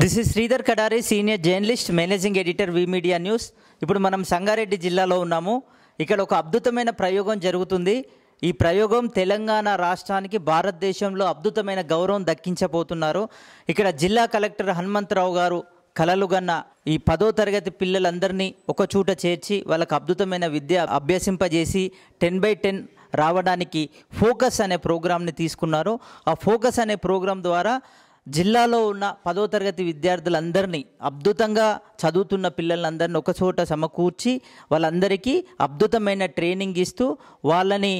this is Sridhar Kadari senior journalist managing editor V media news ఇప్పుడు మనం సంగారెడ్డి జిల్లాలో ఉన్నాము ఇక్కడ ఒక అద్భుతమైన ప్రయోగం జరుగుతుంది ఈ ప్రయోగం తెలంగాణ రాష్ట్రానికి భారతదేశంలో అద్భుతమైన గౌరవం దక్కించబోతున్నారు ఇక్కడ జిల్లా కలెక్టర్ హనుమంతరావు గారు కలలుగన్న ఈ పదో తరగతి పిల్లలందరినీ ఒకచూట చేర్చి వాళ్ళకు అద్భుతమైన విద్య అభ్యసింపజేసి టెన్ బై టెన్ రావడానికి ఫోకస్ అనే ప్రోగ్రామ్ని తీసుకున్నారు ఆ ఫోకస్ అనే ప్రోగ్రాం ద్వారా జిల్లాలో ఉన్న పదో తరగతి విద్యార్థులందరినీ అద్భుతంగా చదువుతున్న పిల్లలందరినీ ఒకచోట సమకూర్చి వాళ్ళందరికీ అద్భుతమైన ట్రైనింగ్ ఇస్తూ వాళ్ళని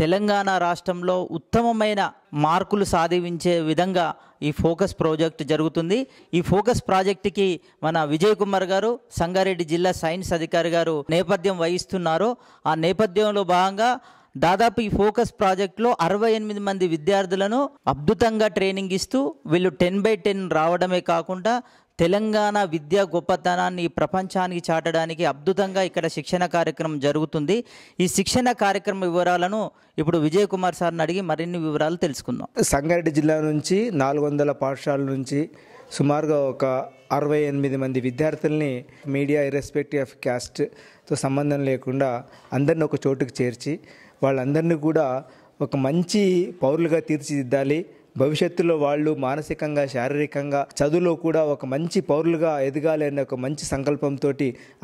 తెలంగాణ రాష్ట్రంలో ఉత్తమమైన మార్కులు సాధించే విధంగా ఈ ఫోకస్ ప్రాజెక్ట్ జరుగుతుంది ఈ ఫోకస్ ప్రాజెక్టుకి మన విజయ్ కుమార్ గారు సంగారెడ్డి జిల్లా సైన్స్ అధికారి గారు నేపథ్యం వహిస్తున్నారు ఆ నేపథ్యంలో భాగంగా దాదాపు ఈ ఫోకస్ ప్రాజెక్ట్లో అరవై ఎనిమిది మంది విద్యార్థులను అద్భుతంగా ట్రైనింగ్ ఇస్తూ వీళ్ళు టెన్ బై టెన్ రావడమే కాకుండా తెలంగాణ విద్యా గొప్పతనాన్ని ప్రపంచానికి చాటడానికి అద్భుతంగా ఇక్కడ శిక్షణ కార్యక్రమం జరుగుతుంది ఈ శిక్షణ కార్యక్రమ వివరాలను ఇప్పుడు విజయ్ కుమార్ సార్ని అడిగి మరిన్ని వివరాలు తెలుసుకుందాం సంగారెడ్డి జిల్లా నుంచి నాలుగు వందల పాఠశాల నుంచి సుమారుగా ఒక అరవై ఎనిమిది మంది విద్యార్థుల్ని మీడియా ఇర్రెస్పెక్టివ్ ఆఫ్ క్యాస్ట్తో సంబంధం లేకుండా అందరిని ఒక చోటుకు చేర్చి వాళ్ళందరినీ కూడా ఒక మంచి పౌరులుగా తీర్చిదిద్దాలి భవిష్యత్తులో వాళ్ళు మానసికంగా శారీరకంగా చదువులో కూడా ఒక మంచి పౌరులుగా ఎదగాలి అనే ఒక మంచి సంకల్పంతో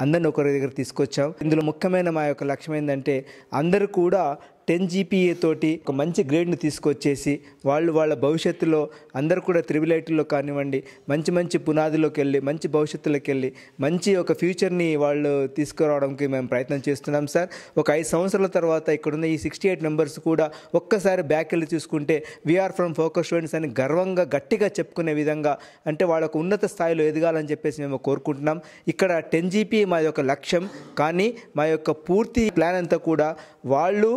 అందరిని ఒకరి దగ్గర తీసుకొచ్చాం ఇందులో ముఖ్యమైన మా యొక్క లక్ష్యం ఏంటంటే అందరూ కూడా టెన్ జీపీఏ తోటి ఒక మంచి గ్రేడ్ను తీసుకొచ్చేసి వాళ్ళు వాళ్ళ భవిష్యత్తులో అందరు కూడా త్రిబుల్ ఐటీలో కానివ్వండి మంచి మంచి పునాదిలోకి వెళ్ళి మంచి భవిష్యత్తులోకి వెళ్ళి మంచి ఒక ఫ్యూచర్ని వాళ్ళు తీసుకురావడానికి మేము ప్రయత్నం చేస్తున్నాం సార్ ఒక ఐదు సంవత్సరాల తర్వాత ఇక్కడున్న ఈ సిక్స్టీ ఎయిట్ మెంబర్స్ కూడా ఒక్కసారి బ్యాక్ వెళ్ళి చూసుకుంటే వీఆర్ ఫ్రమ్ ఫోకస్ స్టూడెంట్స్ అని గర్వంగా గట్టిగా చెప్పుకునే విధంగా అంటే వాళ్ళకు ఉన్నత స్థాయిలో ఎదగాలని చెప్పేసి మేము కోరుకుంటున్నాం ఇక్కడ టెన్ జీపీ మా యొక్క లక్ష్యం కానీ మా యొక్క పూర్తి ప్లాన్ అంతా కూడా వాళ్ళు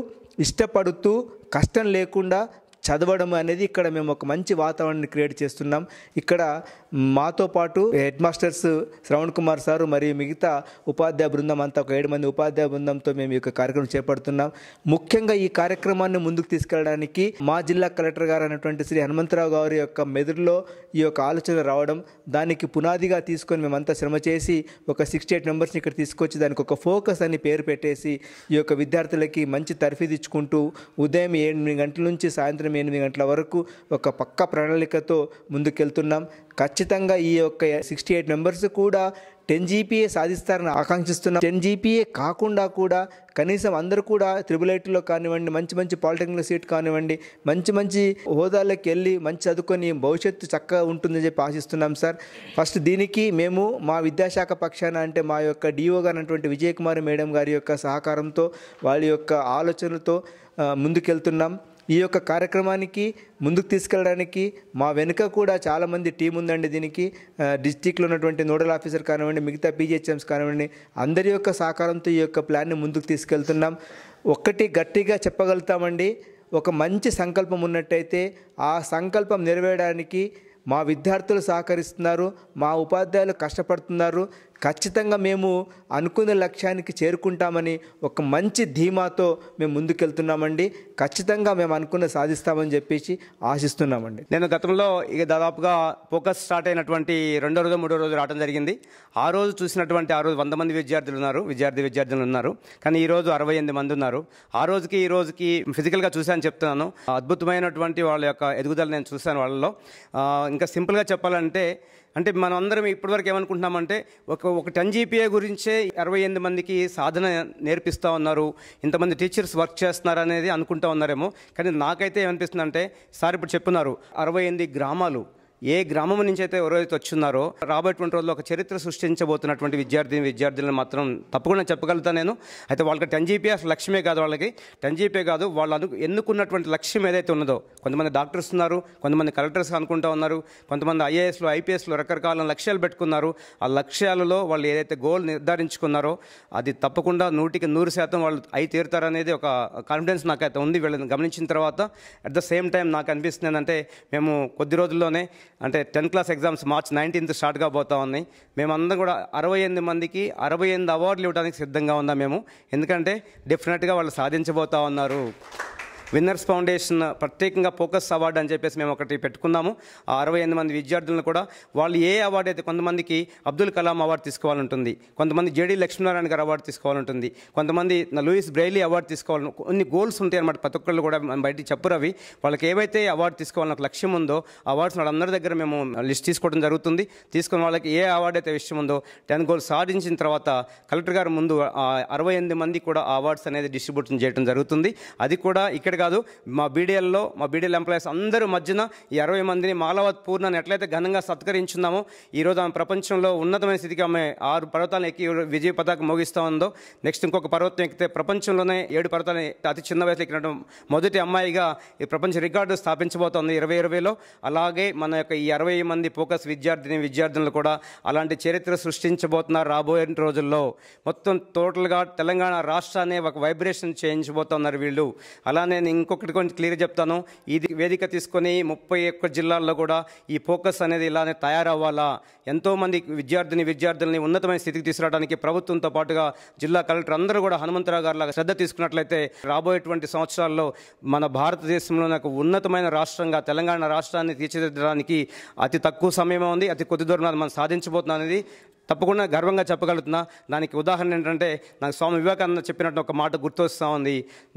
ఇష్టపడుతూ కష్టం లేకుండా చదవడం అనేది ఇక్కడ మేము ఒక మంచి వాతావరణాన్ని క్రియేట్ చేస్తున్నాం ఇక్కడ మాతో పాటు head masters Shravan Kumar sir మరియు మిగతా ఉపాధ్యాయ బృందం అంతా ఒక ఏడు మంది ఉపాధ్యాయ బృందంతో మేము ఈ యొక్క కార్యక్రమం చేపడుతున్నాం ముఖ్యంగా ఈ కార్యక్రమాన్ని ముందుకు తీసుకెళ్ళడానికి మా జిల్లా కలెక్టర్ గారు అనేటువంటి శ్రీ హనుమంతరావు గారి యొక్క మెదడులో ఈ యొక్క ఆలోచన రావడం దానికి పునాదిగా తీసుకొని మేమంతా శ్రమ చేసి ఒక సిక్స్టీ ఎయిట్ మెంబర్స్ని ఇక్కడ తీసుకొచ్చి దానికి ఒక ఫోకస్ అని పేరు పెట్టేసి ఈ యొక్క విద్యార్థులకి మంచి ఇచ్చుకుంటూ ఉదయం ఎనిమిది గంటల నుంచి సాయంత్రం సాయంత్రం ఎనిమిది గంటల వరకు ఒక పక్క ప్రణాళికతో ముందుకెళ్తున్నాం ఖచ్చితంగా ఈ యొక్క సిక్స్టీ ఎయిట్ మెంబర్స్ కూడా టెన్ జీపీఏ సాధిస్తారని ఆకాంక్షిస్తున్నాం టెన్ జీపీఏ కాకుండా కూడా కనీసం అందరూ కూడా త్రిబుల్ ఐటీలో కానివ్వండి మంచి మంచి పాలిటెక్నిక్ సీట్ కానివ్వండి మంచి మంచి హోదాలకు వెళ్ళి మంచి చదువుకొని భవిష్యత్తు చక్కగా ఉంటుందని చెప్పి ఆశిస్తున్నాం సార్ ఫస్ట్ దీనికి మేము మా విద్యాశాఖ పక్షాన అంటే మా యొక్క డిఓ గారు విజయకుమారి మేడం గారి యొక్క సహకారంతో వాళ్ళ యొక్క ఆలోచనలతో ముందుకెళ్తున్నాం ఈ యొక్క కార్యక్రమానికి ముందుకు తీసుకెళ్ళడానికి మా వెనుక కూడా చాలామంది టీం ఉందండి దీనికి డిస్టిక్లో ఉన్నటువంటి నోడల్ ఆఫీసర్ కానివ్వండి మిగతా పీజీహెచ్ఎంస్ కానివ్వండి అందరి యొక్క సహకారంతో ఈ యొక్క ప్లాన్ని ముందుకు తీసుకెళ్తున్నాం ఒక్కటి గట్టిగా చెప్పగలుగుతామండి ఒక మంచి సంకల్పం ఉన్నట్టయితే ఆ సంకల్పం నెరవేయడానికి మా విద్యార్థులు సహకరిస్తున్నారు మా ఉపాధ్యాయులు కష్టపడుతున్నారు ఖచ్చితంగా మేము అనుకున్న లక్ష్యానికి చేరుకుంటామని ఒక మంచి ధీమాతో మేము ముందుకెళ్తున్నామండి ఖచ్చితంగా మేము అనుకున్న సాధిస్తామని చెప్పేసి ఆశిస్తున్నామండి నేను గతంలో ఇక దాదాపుగా ఫోకస్ స్టార్ట్ అయినటువంటి రెండో రోజు మూడో రోజు రావడం జరిగింది ఆ రోజు చూసినటువంటి ఆ రోజు వంద మంది విద్యార్థులు ఉన్నారు విద్యార్థి విద్యార్థులు ఉన్నారు కానీ ఈ రోజు అరవై ఎనిమిది మంది ఉన్నారు ఆ రోజుకి ఈ రోజుకి ఫిజికల్గా చూశాను చెప్తున్నాను అద్భుతమైనటువంటి వాళ్ళ యొక్క ఎదుగుదల నేను చూశాను వాళ్ళలో ఇంకా సింపుల్గా చెప్పాలంటే అంటే మనం అందరం ఇప్పటివరకు ఏమనుకుంటున్నామంటే ఒక ఒక టెన్ జీపీఏ గురించే అరవై ఎనిమిది మందికి సాధన నేర్పిస్తూ ఉన్నారు ఇంతమంది టీచర్స్ వర్క్ చేస్తున్నారు అనేది అనుకుంటా ఉన్నారేమో కానీ నాకైతే అంటే సార్ ఇప్పుడు చెప్పున్నారు అరవై ఎనిమిది గ్రామాలు ఏ గ్రామం నుంచి అయితే ఎవరైతే వచ్చిన్నారో రాబోయేటువంటి రోజుల్లో ఒక చరిత్ర సృష్టించబోతున్నటువంటి విద్యార్థిని విద్యార్థులను మాత్రం తప్పకుండా చెప్పగలుగుతాను నేను అయితే వాళ్ళకి టెన్ జీపీఎస్ లక్ష్యమే కాదు వాళ్ళకి టెన్ జీపీ కాదు వాళ్ళు ఎన్నుకున్నటువంటి లక్ష్యం ఏదైతే ఉన్నదో కొంతమంది డాక్టర్స్ ఉన్నారు కొంతమంది కలెక్టర్స్ అనుకుంటూ ఉన్నారు కొంతమంది ఐఏఎస్లు ఐపీఎస్లు రకరకాల లక్ష్యాలు పెట్టుకున్నారు ఆ లక్ష్యాలలో వాళ్ళు ఏదైతే గోల్ నిర్ధారించుకున్నారో అది తప్పకుండా నూటికి నూరు శాతం వాళ్ళు అయి తీరుతారనేది ఒక కాన్ఫిడెన్స్ నాకైతే ఉంది వీళ్ళని గమనించిన తర్వాత అట్ ద సేమ్ టైం నాకు అనిపిస్తుంది ఏంటంటే మేము కొద్ది రోజుల్లోనే అంటే tenth class exams March nineteenth start కాబోతా ఉన్నాయి మేమందరం కూడా అరవై ఎనిమిది మందికి అరవై ఎనిమిది అవార్డులు ఇవ్వడానికి సిద్ధంగా ఉందా మేము ఎందుకంటే డెఫినెట్గా వాళ్ళు సాధించబోతా ఉన్నారు విన్నర్స్ ఫౌండేషన్ ప్రత్యేకంగా ఫోకస్ అవార్డు అని చెప్పేసి మేము ఒకటి పెట్టుకున్నాము ఆ అరవై ఎనిమిది మంది విద్యార్థులను కూడా వాళ్ళు ఏ అవార్డు అయితే కొంతమందికి అబ్దుల్ కలాం అవార్డు తీసుకోవాలంటుంది కొంతమంది జేడీ లక్ష్మీనారాయణ గారు అవార్డు తీసుకోవాలంటుంది కొంతమంది లూయిస్ బ్రైలీ అవార్డు తీసుకోవాలను కొన్ని గోల్స్ ఉంటాయి అనమాట ప్రతి ఒక్కళ్ళు కూడా బయటికి చెప్పరు అవి వాళ్ళకి ఏవైతే అవార్డు తీసుకోవాలని ఒక లక్ష్యం ఉందో అవార్డ్స్ వాళ్ళందరి దగ్గర మేము లిస్ట్ తీసుకోవడం జరుగుతుంది తీసుకున్న వాళ్ళకి ఏ అవార్డు అయితే విషయం ఉందో టెన్ గోల్స్ సాధించిన తర్వాత కలెక్టర్ గారు ముందు అరవై ఎనిమిది మంది కూడా అవార్డ్స్ అనేది డిస్ట్రిబ్యూషన్ చేయడం జరుగుతుంది అది కూడా ఇక్కడ కాదు మా బీడీఎల్లో మా బీడీఎల్ ఎంప్లాయీస్ అందరూ మధ్యన ఈ అరవై మందిని మాలవత్ పూర్ణని ఎట్లయితే ఘనంగా సత్కరించున్నామో ఈరోజు ఆమె ప్రపంచంలో ఉన్నతమైన స్థితికి ఆమె ఆరు పర్వతాలను ఎక్కి విజయ పతాక మోగిస్తూ ఉందో నెక్స్ట్ ఇంకొక పర్వతం ఎక్కితే ప్రపంచంలోనే ఏడు పర్వతాలను అతి చిన్న వయసులో ఎక్కినట్టు మొదటి అమ్మాయిగా ఈ ప్రపంచ రికార్డు స్థాపించబోతోంది ఇరవై ఇరవైలో అలాగే మన యొక్క ఈ అరవై మంది ఫోకస్ విద్యార్థిని విద్యార్థులను కూడా అలాంటి చరిత్ర సృష్టించబోతున్నారు రాబోయే రోజుల్లో మొత్తం టోటల్గా తెలంగాణ రాష్ట్రాన్ని ఒక వైబ్రేషన్ చేయించబోతున్నారు వీళ్ళు అలానే ఇంకొకటి కొంచెం క్లియర్ చెప్తాను ఇది వేదిక తీసుకొని ముప్పై ఒక్క జిల్లాల్లో కూడా ఈ ఫోకస్ అనేది ఇలానే తయారవ్వాలా ఎంతోమంది విద్యార్థిని విద్యార్థులని ఉన్నతమైన స్థితికి తీసుకురావడానికి ప్రభుత్వంతో పాటుగా జిల్లా కలెక్టర్ అందరూ కూడా హనుమంతరావు గారు లాగా శ్రద్ధ తీసుకున్నట్లయితే రాబోయేటువంటి సంవత్సరాల్లో మన భారతదేశంలో నాకు ఉన్నతమైన రాష్ట్రంగా తెలంగాణ రాష్ట్రాన్ని తీర్చిదిద్దడానికి అతి తక్కువ సమయమే ఉంది అతి కొద్ది దూరం మనం సాధించబోతున్నాం అనేది తప్పకుండా గర్వంగా చెప్పగలుగుతున్నా దానికి ఉదాహరణ ఏంటంటే నాకు స్వామి వివేకానంద చెప్పినట్టు ఒక మాట గుర్తొస్తూ ఉంది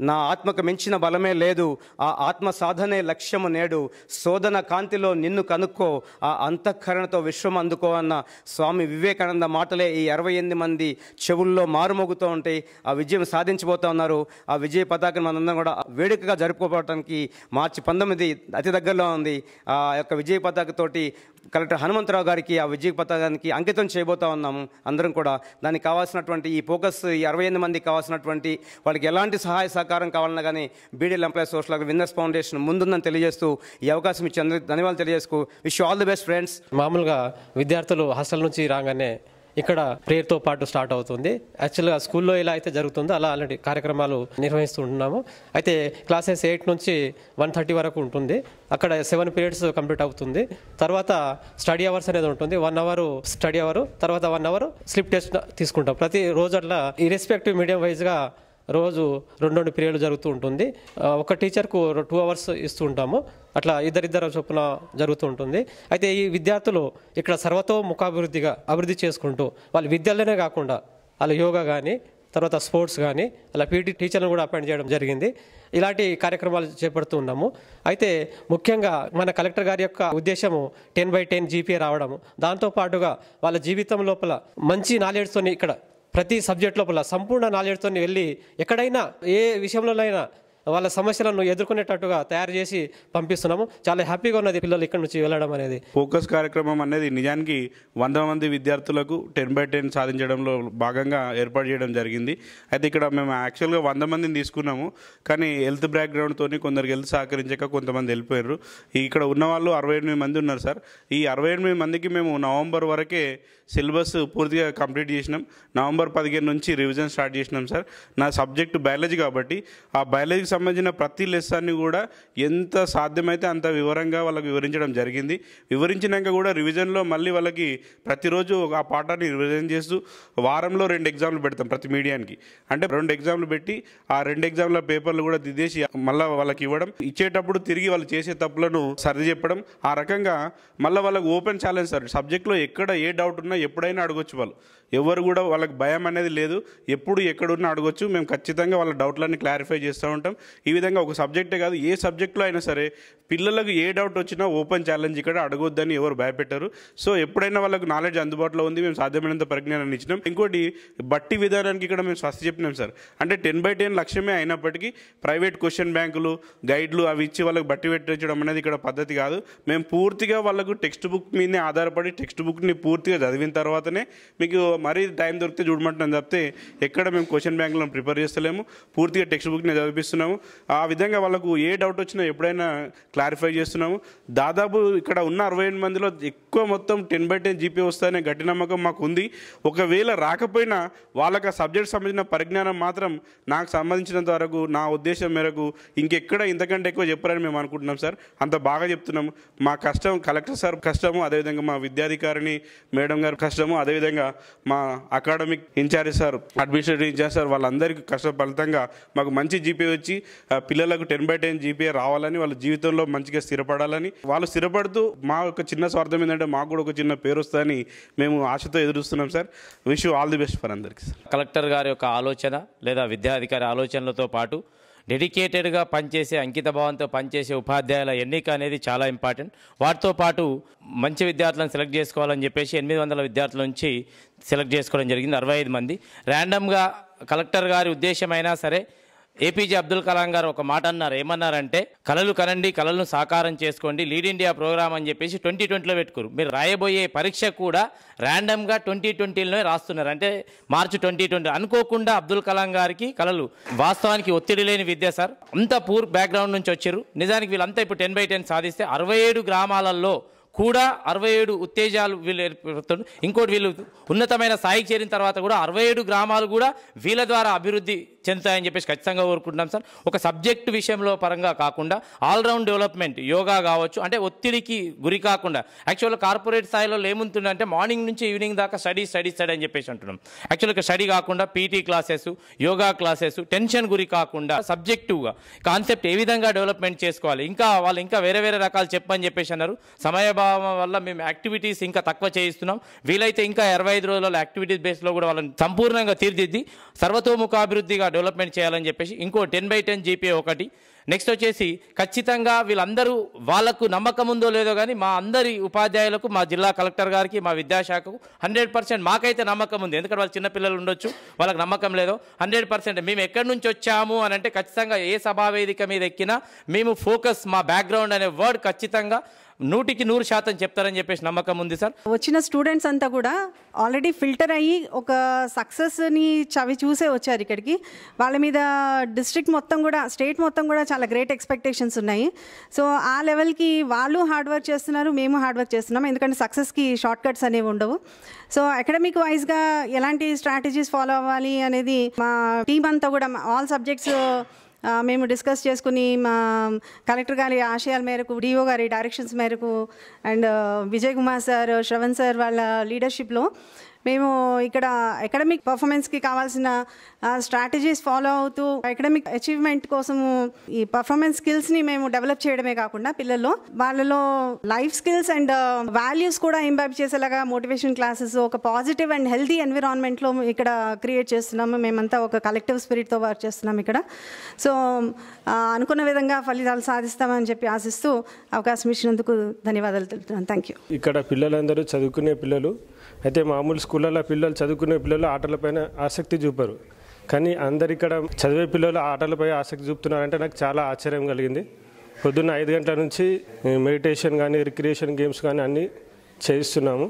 నా ఆత్మకు మించిన బలమే లేదు ఆ ఆత్మ సాధనే లక్ష్యము నేడు శోధన కాంతిలో నిన్ను కనుక్కో ఆ అంతఃకరణతో విశ్వం అందుకో అన్న స్వామి వివేకానంద మాటలే ఈ అరవై ఎనిమిది మంది చెవుల్లో మారుమోగుతూ ఉంటాయి ఆ విజయం సాధించబోతూ ఉన్నారు ఆ విజయ పతాకం మనందరం కూడా వేడుకగా జరుపుకోవడానికి మార్చి పంతొమ్మిది అతి దగ్గరలో ఉంది ఆ యొక్క విజయ పతాకతోటి కలెక్టర్ హనుమంతరావు గారికి ఆ విజయ పథకానికి అంకితం చేయబోతా ఉన్నాము అందరం కూడా దానికి కావాల్సినటువంటి ఈ ఫోకస్ ఈ అరవై ఎనిమిది మందికి కావాల్సినటువంటి వాళ్ళకి ఎలాంటి సహాయ సహకారం కావాలన్నా కానీ BDL employee social winners foundation ముందుందని తెలియజేస్తూ ఈ అవకాశం ఇచ్చి అందరికీ ధన్యవాదాలు తెలియజేసుకు wish all the best friends మామూలుగా విద్యార్థులు హాస్టల్ నుంచి రాగానే ఇక్కడ ప్రేయర్తో పాటు స్టార్ట్ అవుతుంది యాక్చువల్గా స్కూల్లో ఎలా అయితే జరుగుతుందో అలా అలాంటి కార్యక్రమాలు నిర్వహిస్తూ ఉంటున్నాము అయితే క్లాసెస్ ఎయిట్ నుంచి వన్ థర్టీ వరకు ఉంటుంది అక్కడ సెవెన్ పీరియడ్స్ కంప్లీట్ అవుతుంది తర్వాత స్టడీ అవర్స్ అనేది ఉంటుంది వన్ అవర్ స్టడీ అవర్ తర్వాత వన్ అవర్ స్లిప్ టెస్ట్ తీసుకుంటాం ప్రతి రోజు అట్లా ఇరెస్పెక్టివ్ మీడియం వైజ్గా రోజు రెండు రెండు పీరియడ్లు జరుగుతూ ఉంటుంది ఒక టీచర్కు టూ అవర్స్ ఇస్తూ ఉంటాము అట్లా ఇద్దరిద్దరు చొప్పున జరుగుతూ ఉంటుంది అయితే ఈ విద్యార్థులు ఇక్కడ సర్వతో ముఖాభివృద్ధిగా అభివృద్ధి చేసుకుంటూ వాళ్ళు విద్యలోనే కాకుండా వాళ్ళ యోగా కానీ తర్వాత స్పోర్ట్స్ కానీ అలా పీటీ టీచర్లను కూడా అపాయింట్ చేయడం జరిగింది ఇలాంటి కార్యక్రమాలు చేపడుతూ ఉన్నాము అయితే ముఖ్యంగా మన కలెక్టర్ గారి యొక్క ఉద్దేశము టెన్ బై టెన్ జీపీఏ రావడం దాంతోపాటుగా వాళ్ళ జీవితం లోపల మంచి నాలెడ్జ్తో ఇక్కడ ప్రతి సబ్జెక్ట్ లోపల సంపూర్ణ నాలెడ్జ్తో వెళ్ళి ఎక్కడైనా ఏ విషయంలోనైనా వాళ్ళ సమస్యలను ఎదుర్కొనేటట్టుగా తయారు చేసి పంపిస్తున్నాము చాలా హ్యాపీగా ఉన్నది పిల్లలు ఇక్కడ నుంచి వెళ్ళడం అనేది ఫోకస్ కార్యక్రమం అనేది నిజానికి వంద మంది విద్యార్థులకు టెన్ బై టెన్ సాధించడంలో భాగంగా ఏర్పాటు చేయడం జరిగింది అయితే ఇక్కడ మేము యాక్చువల్గా వంద మందిని తీసుకున్నాము కానీ హెల్త్ బ్యాక్గ్రౌండ్తో కొందరికి హెల్త్ సహకరించక కొంతమంది వెళ్ళిపోయారు ఇక్కడ ఉన్న వాళ్ళు అరవై ఎనిమిది మంది ఉన్నారు సార్ ఈ అరవై ఎనిమిది మందికి మేము నవంబర్ వరకే సిలబస్ పూర్తిగా కంప్లీట్ చేసినాం నవంబర్ పదిహేను నుంచి రివిజన్ స్టార్ట్ చేసినాం సార్ నా సబ్జెక్టు బయాలజీ కాబట్టి ఆ బయాలజీకి సంబంధించిన ప్రతి లెస్సాన్ని కూడా ఎంత సాధ్యమైతే అంత వివరంగా వాళ్ళకి వివరించడం జరిగింది వివరించినాక కూడా రివిజన్లో మళ్ళీ వాళ్ళకి ప్రతిరోజు ఆ పాఠాన్ని రివిజన్ చేస్తూ వారంలో రెండు ఎగ్జామ్లు పెడతాం ప్రతి మీడియానికి అంటే రెండు ఎగ్జామ్లు పెట్టి ఆ రెండు ఎగ్జామ్ల పేపర్లు కూడా దిద్దేసి మళ్ళీ వాళ్ళకి ఇవ్వడం ఇచ్చేటప్పుడు తిరిగి వాళ్ళు చేసే తప్పులను సరి చెప్పడం ఆ రకంగా మళ్ళీ వాళ్ళకి ఓపెన్ ఛాలెంజ్ సార్ సబ్జెక్ట్లో ఎక్కడ ఏ డౌట్ ఉన్నా ఎప్పుడైనా అడగొచ్చు వాళ్ళు ఎవరు కూడా వాళ్ళకి భయం అనేది లేదు ఎప్పుడు ఎక్కడున్నా అడగొచ్చు మేము ఖచ్చితంగా వాళ్ళ డౌట్లన్నీ క్లారిఫై చేస్తూ ఉంటాం ఈ విధంగా ఒక సబ్జెక్టే కాదు ఏ సబ్జెక్ట్లో అయినా సరే పిల్లలకు ఏ డౌట్ వచ్చినా ఓపెన్ ఛాలెంజ్ ఇక్కడ అడగొద్దని ఎవరు భయపెట్టారు సో ఎప్పుడైనా వాళ్ళకు నాలెడ్జ్ అందుబాటులో ఉంది మేము సాధ్యమైనంత పరిజ్ఞానాన్ని ఇచ్చినాం ఇంకోటి బట్టి విధానానికి ఇక్కడ మేము స్వస్తి చెప్పినాం సార్ అంటే టెన్ బై టెన్ లక్ష్యమే అయినప్పటికీ ప్రైవేట్ క్వశ్చన్ బ్యాంకులు గైడ్లు అవి ఇచ్చి వాళ్ళకి బట్టి పెట్టించడం అనేది ఇక్కడ పద్ధతి కాదు మేము పూర్తిగా వాళ్ళకు టెక్స్ట్ బుక్ మీదనే ఆధారపడి టెక్స్ట్ బుక్ని పూర్తిగా చదివిన తర్వాతనే మీకు మరీ టైం దొరికితే చూడమంటున్నాను తప్పితే ఎక్కడ మేము క్వశ్చన్ బ్యాంక్లో ప్రిపేర్ చేస్తలేము పూర్తిగా టెక్స్ట్ బుక్ని చదివిస్తున్నాము ఆ విధంగా వాళ్ళకు ఏ డౌట్ వచ్చినా ఎప్పుడైనా క్లారిఫై చేస్తున్నాము దాదాపు ఇక్కడ ఉన్న అరవై మందిలో ఎక్కువ మొత్తం టెన్ బై టెన్ జీపీ వస్తాయనే గట్టి నమ్మకం మాకు ఉంది ఒకవేళ రాకపోయినా వాళ్ళకి ఆ సబ్జెక్ట్ సంబంధించిన పరిజ్ఞానం మాత్రం నాకు సంబంధించినంత వరకు నా ఉద్దేశం మేరకు ఇంకెక్కడ ఇంతకంటే ఎక్కువ చెప్పారని మేము అనుకుంటున్నాం సార్ అంత బాగా చెప్తున్నాము మా కష్టం కలెక్టర్ సార్ కష్టము అదేవిధంగా మా విద్యాధికారిని మేడం గారు కష్టము అదేవిధంగా మా academic incharge sir administrative incharge sir వాళ్ళందరికీ కష్ట ఫలితంగా మాకు మంచి జీపీ వచ్చి పిల్లలకు టెన్ బై టెన్ జీపీఏ రావాలని వాళ్ళ జీవితంలో మంచిగా స్థిరపడాలని వాళ్ళు స్థిరపడుతూ మా యొక్క చిన్న స్వార్థం ఏంటంటే మాకు కూడా ఒక చిన్న పేరు వస్తుందని మేము ఆశతో ఎదురుస్తున్నాం sir wish all the best for అందరికీ సార్ కలెక్టర్ గారి యొక్క ఆలోచన లేదా విద్యాధికారి ఆలోచనలతో పాటు డెడికేటెడ్గా పనిచేసే అంకిత భావంతో పనిచేసే ఉపాధ్యాయుల ఎన్నిక అనేది చాలా ఇంపార్టెంట్ వాటితో పాటు మంచి విద్యార్థులను సెలెక్ట్ చేసుకోవాలని చెప్పేసి ఎనిమిది వందల విద్యార్థుల నుంచి సెలెక్ట్ చేసుకోవడం జరిగింది అరవై ఐదు మంది ర్యాండమ్గా కలెక్టర్ గారి ఉద్దేశమైనా సరే ఏపీజే అబ్దుల్ కలాం గారు ఒక మాట అన్నారు ఏమన్నారంటే కళలు కనండి కళలను సాకారం చేసుకోండి లీడ్ ఇండియా ప్రోగ్రామ్ అని చెప్పేసి ట్వంటీ ట్వంటీలో పెట్టుకోరు మీరు రాయబోయే పరీక్ష కూడా ర్యాండమ్గా ట్వంటీ ట్వంటీలోనే రాస్తున్నారు అంటే మార్చి ట్వంటీ ట్వంటీ అనుకోకుండా అబ్దుల్ కలాం గారికి కళలు వాస్తవానికి ఒత్తిడి లేని విద్య సార్ అంత పూర్ బ్యాక్గ్రౌండ్ నుంచి వచ్చారు నిజానికి వీళ్ళంతా ఇప్పుడు టెన్ బై టెన్ సాధిస్తే అరవై ఏడు గ్రామాలలో కూడా అరవై ఏడు ఉత్తేజాలు వీళ్ళు ఏర్పడుతుంది ఇంకోటి వీళ్ళు ఉన్నతమైన స్థాయికి చేరిన తర్వాత కూడా అరవై ఏడు గ్రామాలు కూడా వీళ్ళ ద్వారా అభివృద్ధి చెందుతాయని చెప్పేసి ఖచ్చితంగా కోరుకుంటున్నాం సార్ ఒక సబ్జెక్టు విషయంలో పరంగా కాకుండా ఆల్రౌండ్ డెవలప్మెంట్ యోగా కావచ్చు అంటే ఒత్తిడికి గురి కాకుండా యాక్చువల్గా కార్పొరేట్ స్థాయిలో ఏముంటుందంటే మార్నింగ్ నుంచి ఈవినింగ్ దాకా స్టడీ స్టడీ స్టడీ అని చెప్పేసి అంటున్నాం యాక్చువల్గా స్టడీ కాకుండా PT classes yoga classes tension గురి కాకుండా సబ్జెక్టివ్గా కాన్సెప్ట్ ఏ విధంగా డెవలప్మెంట్ చేసుకోవాలి ఇంకా వాళ్ళు ఇంకా వేరే వేరే రకాలు చెప్పని చెప్పేసి అన్నారు సమయభావం వల్ల మేము యాక్టివిటీస్ ఇంకా తక్కువ చేయిస్తున్నాం వీలైతే ఇంకా ఇరవై ఐదు రోజుల యాక్టివిటీస్ బేస్లో కూడా వాళ్ళని సంపూర్ణంగా తీర్చిద్ది సర్వతోముఖాభివృద్ధిగా ఇంకా డెవలప్మెంట్ చేయాలని చెప్పేసి ఇంకో టెన్ బై టెన్ జీపీ ఒకటి నెక్స్ట్ వచ్చేసి ఖచ్చితంగా వీళ్ళందరూ వాళ్లకు నమ్మకం ఉందో లేదో కానీ మా అందరి ఉపాధ్యాయులకు మా జిల్లా కలెక్టర్ గారికి మా విద్యాశాఖకు హండ్రెడ్ పర్సెంట్ మాకైతే నమ్మకం ఉంది ఎందుకంటే వాళ్ళు చిన్నపిల్లలు ఉండొచ్చు వాళ్ళకి నమ్మకం లేదో హండ్రెడ్ పర్సెంట్ మేము ఎక్కడి నుంచి వచ్చాము అని అంటే ఖచ్చితంగా ఏ సభావేదిక మీద ఎక్కినా మేము ఫోకస్ మా బ్యాక్గ్రౌండ్ అనే వర్డ్ ఖచ్చితంగా నూటికి నూరు శాతం చెప్తారని చెప్పేసి నమ్మకం ఉంది సార్ వచ్చిన స్టూడెంట్స్ అంతా కూడా ఆల్రెడీ ఫిల్టర్ అయ్యి ఒక సక్సెస్ని చవి చూసే వచ్చారు ఇక్కడికి వాళ్ళ మీద డిస్ట్రిక్ట్ మొత్తం కూడా స్టేట్ మొత్తం కూడా చాలా గ్రేట్ ఎక్స్పెక్టేషన్స్ ఉన్నాయి సో ఆ లెవెల్కి వాళ్ళు హార్డ్ వర్క్ చేస్తున్నారు మేము హార్డ్ వర్క్ చేస్తున్నాం ఎందుకంటే సక్సెస్కి షార్ట్ కట్స్ అనేవి ఉండవు సో అకాడమిక్ వైజ్గా ఎలాంటి స్ట్రాటజీస్ ఫాలో అవ్వాలి అనేది మా టీమ్ అంతా కూడా ఆల్ సబ్జెక్ట్స్ మేము డిస్కస్ చేసుకుని మా కలెక్టర్ గారి ఆశయాల మేరకు డిఓ గారి డైరెక్షన్స్ మేరకు and Vijay Kumar sir Shravan sir వాళ్ళ లీడర్షిప్లో మేము ఇక్కడ అకాడమిక్ పర్ఫార్మెన్స్కి కావాల్సిన స్ట్రాటజీస్ ఫాలో అవుతూ అకాడమిక్ అచీవ్మెంట్ కోసము ఈ పర్ఫార్మెన్స్ స్కిల్స్ని మేము డెవలప్ చేయడమే కాకుండా పిల్లల్లో వాళ్ళలో లైఫ్ స్కిల్స్ అండ్ వాల్యూస్ కూడా ఇంబాబ్ చేసేలాగా మోటివేషన్ క్లాసెస్ ఒక పాజిటివ్ అండ్ హెల్దీ ఎన్విరాన్మెంట్లో ఇక్కడ క్రియేట్ చేస్తున్నాము మేమంతా ఒక కలెక్టివ్ స్పిరిట్తో వర్క్ చేస్తున్నాం ఇక్కడ సో అనుకున్న విధంగా ఫలితాలు సాధిస్తామని చెప్పి ఆశిస్తూ అవకాశం ఇచ్చినందుకు ధన్యవాదాలు తెలుపుతున్నాను థ్యాంక్ యూ ఇక్కడ పిల్లలందరూ చదువుకునే పిల్లలు అయితే మామూలు స్కూళ్ళలో పిల్లలు చదువుకునే పిల్లలు ఆటలపైన ఆసక్తి చూపరు కానీ అందరిక్కడ చదివే పిల్లలు ఆటలపై ఆసక్తి చూపుతున్నారంటే నాకు చాలా ఆశ్చర్యం కలిగింది పొద్దున్న ఐదు గంటల నుంచి మెడిటేషన్ కానీ రిక్రియేషన్ గేమ్స్ కానీ అన్నీ చేయిస్తున్నాము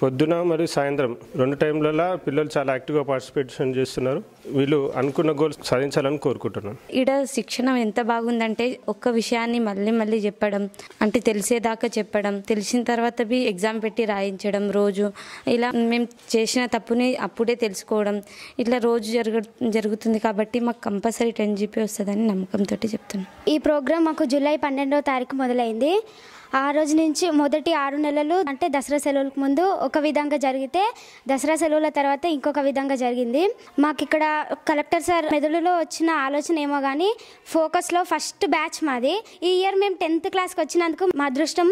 పొద్దున మరియు సాయంత్రం రెండు టైంలలో పిల్లలు చాలా యాక్టివ్గా పార్టిసిపేషన్ చేస్తున్నారు వీళ్ళు అనుకున్న గోల్ సాధించాలని కోరుకుంటున్నాను ఇక్కడ శిక్షణ ఎంత బాగుందంటే ఒక్క విషయాన్ని మళ్ళీ మళ్ళీ చెప్పడం అంటే తెలిసేదాకా చెప్పడం తెలిసిన తర్వాత బి ఎగ్జామ్ పెట్టి రాయించడం రోజు ఇలా మేము చేసిన తప్పుని అప్పుడే తెలుసుకోవడం ఇట్లా రోజు జరుగు జరుగుతుంది కాబట్టి మాకు కంపల్సరీ టెన్ జీపీ వస్తుందని నమ్మకంతో చెప్తున్నాను ఈ ప్రోగ్రామ్ మాకు జూలై పన్నెండవ తారీఖు మొదలైంది ఆ రోజు నుంచి మొదటి ఆరు నెలలు అంటే దసరా సెలవులకు ముందు ఒక విధంగా జరిగితే దసరా సెలవుల తర్వాత ఇంకొక విధంగా జరిగింది మాకు ఇక్కడ కలెక్టర్ సార్ మెదడులో వచ్చిన ఆలోచన ఏమో కానీ ఫోకస్లో ఫస్ట్ బ్యాచ్ మాది ఈ ఇయర్ మేము టెన్త్ క్లాస్కి వచ్చినందుకు మా అదృష్టం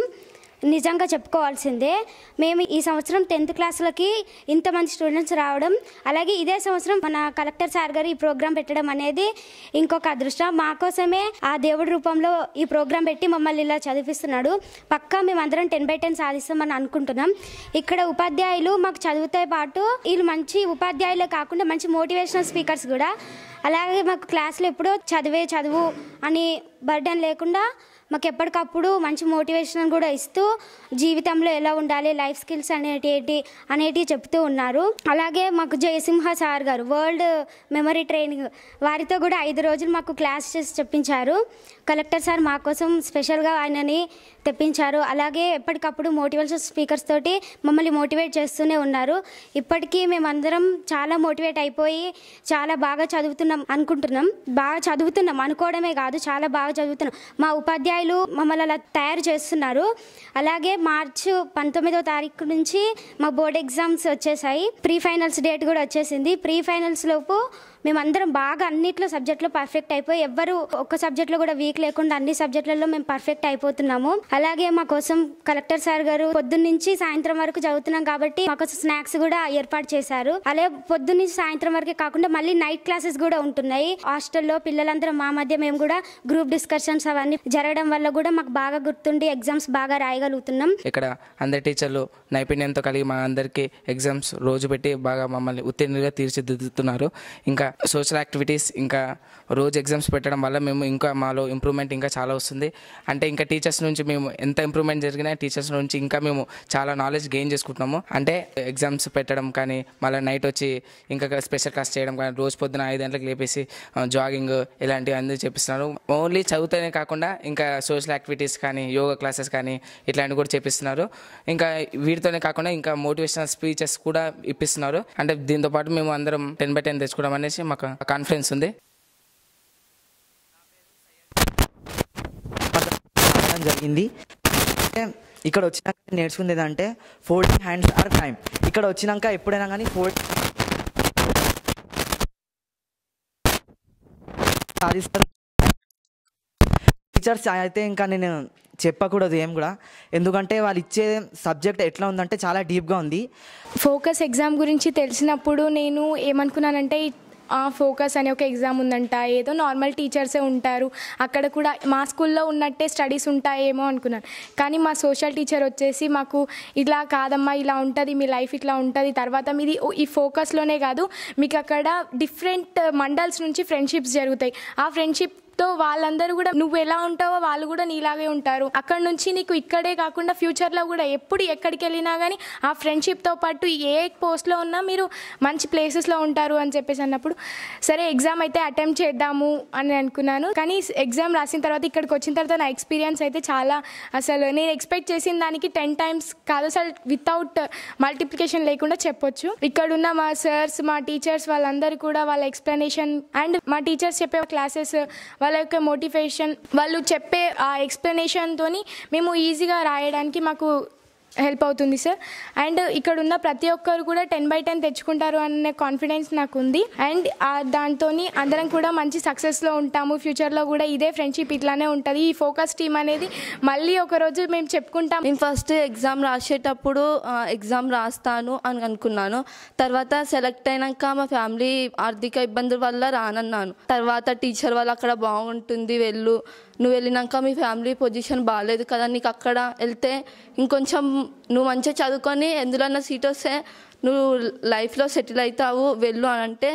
నిజంగా చెప్పుకోవాల్సిందే మేము ఈ సంవత్సరం టెన్త్ క్లాసులకి మంది స్టూడెంట్స్ రావడం అలాగే ఇదే సంవత్సరం మన కలెక్టర్ సార్ గారు ఈ ప్రోగ్రాం పెట్టడం అనేది ఇంకొక అదృష్టం మా కోసమే ఆ దేవుడి రూపంలో ఈ ప్రోగ్రాం పెట్టి మమ్మల్ని ఇలా చదివిస్తున్నాడు పక్కా మేమందరం టెన్ బై టెన్ సాధిస్తామని అనుకుంటున్నాం ఇక్కడ ఉపాధ్యాయులు మాకు చదువుతో పాటు వీళ్ళు మంచి ఉపాధ్యాయులే కాకుండా మంచి మోటివేషనల్ స్పీకర్స్ కూడా అలాగే మాకు క్లాసులు ఎప్పుడో చదివే చదువు అని బర్డన్ లేకుండా మాకు ఎప్పటికప్పుడు మంచి మోటివేషన్ కూడా ఇస్తూ జీవితంలో ఎలా ఉండాలి లైఫ్ స్కిల్స్ అనేటి అనేటివి చెప్తూ ఉన్నారు అలాగే మాకు జయసింహ సార్ గారు వరల్డ్ మెమరీ ట్రైనింగ్ వారితో కూడా ఐదు రోజులు మాకు క్లాస్ చేసి చెప్పించారు కలెక్టర్ సార్ మా కోసం స్పెషల్గా ఆయనని తెప్పించారు అలాగే ఎప్పటికప్పుడు మోటివేషన్ స్పీకర్స్ తోటి మమ్మల్ని మోటివేట్ చేస్తూనే ఉన్నారు ఇప్పటికీ మేమందరం చాలా మోటివేట్ అయిపోయి చాలా బాగా చదువుతున్నాం అనుకుంటున్నాం బాగా చదువుతున్నాం అనుకోవడమే కాదు చాలా బాగా చదువుతున్నాం మా ఉపాధ్యాయులు మమ్మల్ని అలా తయారు చేస్తున్నారు అలాగే మార్చి పంతొమ్మిదో తారీఖు నుంచి మా బోర్డ్ ఎగ్జామ్స్ వచ్చేసాయి ప్రీ ఫైనల్స్ డేట్ కూడా వచ్చేసింది ప్రీ ఫైనల్స్ లోపు మేమందరం బాగా అన్నిట్లో సబ్జెక్ట్లో పర్ఫెక్ట్ అయిపోయి ఎవ్వరు ఒక్క సబ్జెక్ట్లో కూడా వీక్ లేకుండా అన్ని సబ్జెక్టులలో మేము పర్ఫెక్ట్ అయిపోతున్నాము అలాగే మా కోసం కలెక్టర్ సార్ గారు నుంచి సాయంత్రం వరకు చదువుతున్నాం కాబట్టి మాకు స్నాక్స్ కూడా ఏర్పాటు చేశారు అలాగే నుంచి సాయంత్రం వరకే కాకుండా మళ్ళీ నైట్ క్లాసెస్ కూడా ఉంటున్నాయి హాస్టల్లో పిల్లలందరం మా మధ్య మేము కూడా గ్రూప్ డిస్కషన్స్ అవన్నీ జరగడం వల్ల కూడా మాకు బాగా గుర్తుండి ఎగ్జామ్స్ బాగా రాయగలుగుతున్నాం ఇక్కడ అందరి టీచర్లు నైపుణ్యంతో కలిగి మా అందరికీ ఎగ్జామ్స్ రోజు పెట్టి బాగా మమ్మల్ని ఉత్తీర్ణులుగా తీర్చిదిద్దుతున్నారు ఇంకా సోషల్ యాక్టివిటీస్ ఇంకా రోజు ఎగ్జామ్స్ పెట్టడం వల్ల మేము ఇంకా మాలో ఇంప్రూవ్మెంట్ ఇంకా చాలా వస్తుంది అంటే ఇంకా టీచర్స్ నుంచి మేము ఎంత ఇంప్రూవ్మెంట్ జరిగినా టీచర్స్ నుంచి ఇంకా మేము చాలా నాలెడ్జ్ గెయిన్ చేసుకుంటున్నాము అంటే ఎగ్జామ్స్ పెట్టడం కానీ మళ్ళీ నైట్ వచ్చి ఇంకా స్పెషల్ క్లాస్ చేయడం కానీ రోజు పొద్దున ఐదు గంటలకు లేపేసి జాగింగ్ ఇలాంటివి అన్నీ చెప్పిస్తున్నారు ఓన్లీ చదువుతూనే కాకుండా ఇంకా సోషల్ యాక్టివిటీస్ కానీ యోగా క్లాసెస్ కానీ ఇట్లాంటివి కూడా చెప్పిస్తున్నారు ఇంకా వీటితోనే కాకుండా ఇంకా మోటివేషనల్ స్పీచెస్ కూడా ఇప్పిస్తున్నారు అంటే దీంతో పాటు మేము అందరం టెన్ బై టెన్ తెచ్చుకోవడం అనేసి మాకు కాన్ఫిడెన్స్ ఉంది జరిగింది ఇక్కడ వచ్చినాక నేర్చుకుంది ఏదంటే ఫోల్డింగ్ హ్యాండ్స్ ఆర్ టైం ఇక్కడ వచ్చినాక ఎప్పుడైనా కానీ ఫోల్డ్ టీచర్స్ అయితే ఇంకా నేను చెప్పకూడదు ఏం కూడా ఎందుకంటే వాళ్ళు ఇచ్చే సబ్జెక్ట్ ఎట్లా ఉందంటే చాలా డీప్గా ఉంది ఫోకస్ ఎగ్జామ్ గురించి తెలిసినప్పుడు నేను ఏమనుకున్నానంటే ఫోకస్ అనే ఒక ఎగ్జామ్ ఉందంట ఏదో నార్మల్ టీచర్సే ఉంటారు అక్కడ కూడా మా స్కూల్లో ఉన్నట్టే స్టడీస్ ఉంటాయేమో అనుకున్నాను కానీ మా సోషల్ టీచర్ వచ్చేసి మాకు ఇలా కాదమ్మా ఇలా ఉంటుంది మీ లైఫ్ ఇట్లా ఉంటుంది తర్వాత మీది ఈ ఫోకస్లోనే కాదు మీకు అక్కడ డిఫరెంట్ మండల్స్ నుంచి ఫ్రెండ్షిప్స్ జరుగుతాయి ఆ ఫ్రెండ్షిప్ సో వాళ్ళందరూ కూడా నువ్వు ఎలా ఉంటావో వాళ్ళు కూడా నీలాగే ఉంటారు అక్కడ నుంచి నీకు ఇక్కడే కాకుండా ఫ్యూచర్లో కూడా ఎప్పుడు ఎక్కడికి వెళ్ళినా కానీ ఆ ఫ్రెండ్షిప్తో పాటు ఏ పోస్ట్లో ఉన్నా మీరు మంచి ప్లేసెస్లో ఉంటారు అని చెప్పేసి అన్నప్పుడు సరే ఎగ్జామ్ అయితే అటెంప్ట్ చేద్దాము అని అనుకున్నాను కానీ ఎగ్జామ్ రాసిన తర్వాత ఇక్కడికి వచ్చిన తర్వాత నా ఎక్స్పీరియన్స్ అయితే చాలా అసలు నేను ఎక్స్పెక్ట్ చేసిన దానికి టెన్ టైమ్స్ కాదు అసలు వితౌట్ మల్టిప్లికేషన్ లేకుండా చెప్పొచ్చు ఇక్కడ ఉన్న మా సార్స్ మా టీచర్స్ వాళ్ళందరూ కూడా వాళ్ళ ఎక్స్ప్లెనేషన్ అండ్ మా టీచర్స్ చెప్పే క్లాసెస్ వాళ్ళ వాళ్ళ యొక్క మోటివేషన్ వాళ్ళు చెప్పే ఆ ఎక్స్ప్లెనేషన్తో మేము ఈజీగా రాయడానికి మాకు హెల్ప్ అవుతుంది సార్ అండ్ ఇక్కడ ఉన్న ప్రతి ఒక్కరు కూడా టెన్ బై టెన్ తెచ్చుకుంటారు అనే కాన్ఫిడెన్స్ నాకు ఉంది అండ్ దాంతో అందరం కూడా మంచి సక్సెస్లో ఉంటాము ఫ్యూచర్లో కూడా ఇదే ఫ్రెండ్షిప్ ఇట్లానే ఉంటుంది ఈ ఫోకస్ టీమ్ అనేది మళ్ళీ ఒకరోజు మేము చెప్పుకుంటాం నేను ఫస్ట్ ఎగ్జామ్ రాసేటప్పుడు ఎగ్జామ్ రాస్తాను అని అనుకున్నాను తర్వాత సెలెక్ట్ అయినాక మా ఫ్యామిలీ ఆర్థిక ఇబ్బందుల వల్ల రానన్నాను తర్వాత టీచర్ వాళ్ళు అక్కడ బాగుంటుంది వెళ్ళు నువ్వు వెళ్ళినాక మీ ఫ్యామిలీ పొజిషన్ బాగాలేదు కదా నీకు అక్కడ వెళ్తే ఇంకొంచెం నువ్వు మంచిగా చదువుకొని ఎందులో సీట్ వస్తే నువ్వు లైఫ్లో సెటిల్ అవుతావు వెళ్ళు అని అంటే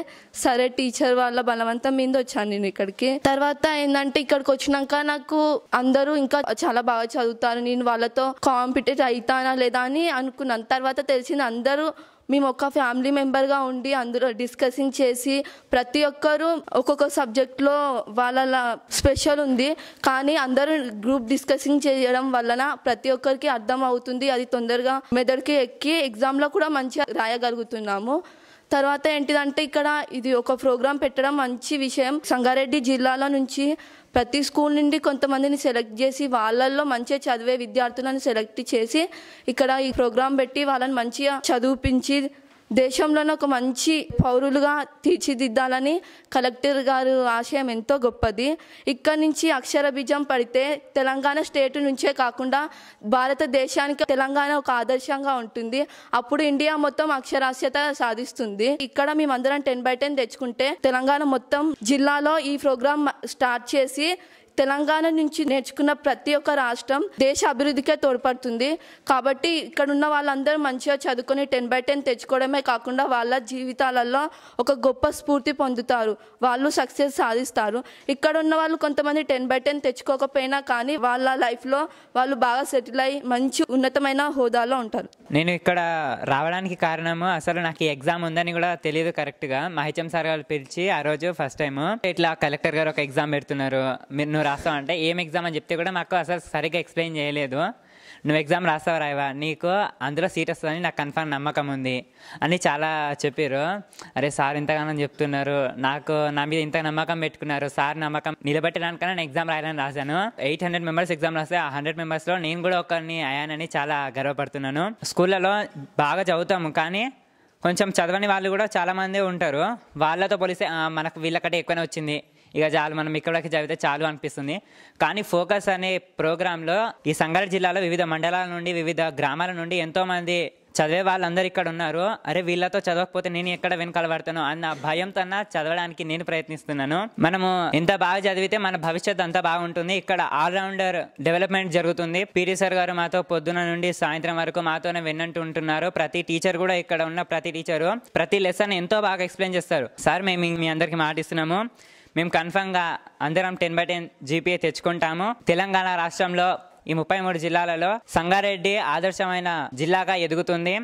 సరే టీచర్ వాళ్ళ బలవంతం మీద వచ్చాను నేను ఇక్కడికి తర్వాత ఏంటంటే ఇక్కడికి వచ్చినాక నాకు అందరూ ఇంకా చాలా బాగా చదువుతారు నేను వాళ్ళతో కాంపిటేట్ అవుతానా లేదా అని అనుకున్నాను తర్వాత తెలిసింది అందరూ మేము ఒక ఫ్యామిలీ మెంబర్గా ఉండి అందులో డిస్కసింగ్ చేసి ప్రతి ఒక్కరూ ఒక్కొక్క సబ్జెక్ట్లో వాళ్ళ స్పెషల్ ఉంది కానీ అందరూ గ్రూప్ డిస్కసింగ్ చేయడం వలన ప్రతి ఒక్కరికి అర్థం అవుతుంది అది తొందరగా మెదడుకి ఎక్కి ఎగ్జామ్లో కూడా మంచిగా రాయగలుగుతున్నాము తర్వాత ఏంటిదంటే ఇక్కడ ఇది ఒక ప్రోగ్రాం పెట్టడం మంచి విషయం సంగారెడ్డి జిల్లాలో నుంచి ప్రతి స్కూల్ నుండి కొంతమందిని సెలెక్ట్ చేసి వాళ్ళల్లో మంచిగా చదివే విద్యార్థులను సెలెక్ట్ చేసి ఇక్కడ ఈ ప్రోగ్రాం పెట్టి వాళ్ళని మంచిగా చదివించి దేశంలోనే ఒక మంచి పౌరులుగా తీర్చిదిద్దాలని కలెక్టర్ గారు ఆశయం ఎంతో గొప్పది ఇక్కడ నుంచి అక్షర బీజం పడితే తెలంగాణ స్టేట్ నుంచే కాకుండా భారతదేశానికి తెలంగాణ ఒక ఆదర్శంగా ఉంటుంది అప్పుడు ఇండియా మొత్తం అక్షరాస్యత సాధిస్తుంది ఇక్కడ మేమందరం టెన్ బై టెన్ తెచ్చుకుంటే తెలంగాణ మొత్తం జిల్లాలో ఈ ప్రోగ్రామ్ స్టార్ట్ చేసి తెలంగాణ నుంచి నేర్చుకున్న ప్రతి ఒక్క రాష్ట్రం దేశ అభివృద్ధికే తోడ్పడుతుంది కాబట్టి ఇక్కడ ఉన్న వాళ్ళందరూ మంచిగా చదువుకొని టెన్ బై టెన్ తెచ్చుకోవడమే కాకుండా వాళ్ళ జీవితాలలో ఒక గొప్ప స్ఫూర్తి పొందుతారు వాళ్ళు సక్సెస్ సాధిస్తారు ఇక్కడ ఉన్న వాళ్ళు కొంతమంది టెన్ బై టెన్ తెచ్చుకోకపోయినా కానీ వాళ్ళ లైఫ్లో వాళ్ళు బాగా సెటిల్ అయ్యి మంచి ఉన్నతమైన హోదాలో ఉంటారు నేను ఇక్కడ రావడానికి కారణము అసలు నాకు ఈ ఎగ్జామ్ ఉందని కూడా తెలియదు కరెక్ట్గా మహిచం సార్ గారు పిలిచి ఆ రోజు ఫస్ట్ టైం ఇట్లా కలెక్టర్ గారు ఒక ఎగ్జామ్ పెడుతున్నారు మీరు నువ్వు రాస్తావు అంటే ఏం ఎగ్జామ్ అని చెప్తే కూడా నాకు అసలు సరిగ్గా ఎక్స్ప్లెయిన్ చేయలేదు నువ్వు ఎగ్జామ్ రాస్తావు రాయవా నీకు అందులో సీట్ వస్తుందని నాకు కన్ఫర్మ్ నమ్మకం ఉంది అని చాలా చెప్పారు అరే సార్ ఇంతగానో చెప్తున్నారు నాకు నా మీద ఇంత నమ్మకం పెట్టుకున్నారు సార్ నమ్మకం నిలబెట్టడానికన్నా నేను ఎగ్జామ్ రాయాలని రాశాను ఎయిట్ హండ్రెడ్ మెంబర్స్ ఎగ్జామ్ రాస్తే ఆ హండ్రెడ్ మెంబర్స్లో నేను కూడా ఒకరిని అయ్యానని చాలా గర్వపడుతున్నాను స్కూళ్ళలో బాగా చదువుతాము కానీ కొంచెం చదవని వాళ్ళు కూడా చాలామంది ఉంటారు వాళ్ళతో పోలిస్తే మనకు వీళ్ళకంటే ఎక్కువనే వచ్చింది ఇక చాలు మనం ఇక్కడికి చదివితే చాలు అనిపిస్తుంది కానీ ఫోకస్ అనే ప్రోగ్రాంలో ఈ సంగారెడ్డి జిల్లాలో వివిధ మండలాల నుండి వివిధ గ్రామాల నుండి ఎంతోమంది చదివే వాళ్ళందరూ ఇక్కడ ఉన్నారు అరే వీళ్ళతో చదవకపోతే నేను ఎక్కడ వెనకాల పడతాను అన్న భయంతో చదవడానికి నేను ప్రయత్నిస్తున్నాను మనము ఎంత బాగా చదివితే మన భవిష్యత్ అంతా బాగుంటుంది ఇక్కడ ఆల్రౌండర్ డెవలప్మెంట్ జరుగుతుంది పీరి సార్ గారు మాతో పొద్దున నుండి సాయంత్రం వరకు మాతోనే విన్నట్టు ఉంటున్నారు ప్రతి టీచర్ కూడా ఇక్కడ ఉన్న ప్రతి టీచరు ప్రతి లెసన్ ఎంతో బాగా ఎక్స్ప్లెయిన్ చేస్తారు సార్ మేము మీ అందరికి మాటిస్తున్నాము మేము కన్ఫర్మ్గా అందరం టెన్ బై టెన్ జీపీఏ తెచ్చుకుంటాము తెలంగాణ రాష్ట్రంలో ఈ ముప్పై మూడు జిల్లాలలో సంగారెడ్డి ఆదర్శమైన జిల్లాగా ఎదుగుతుంది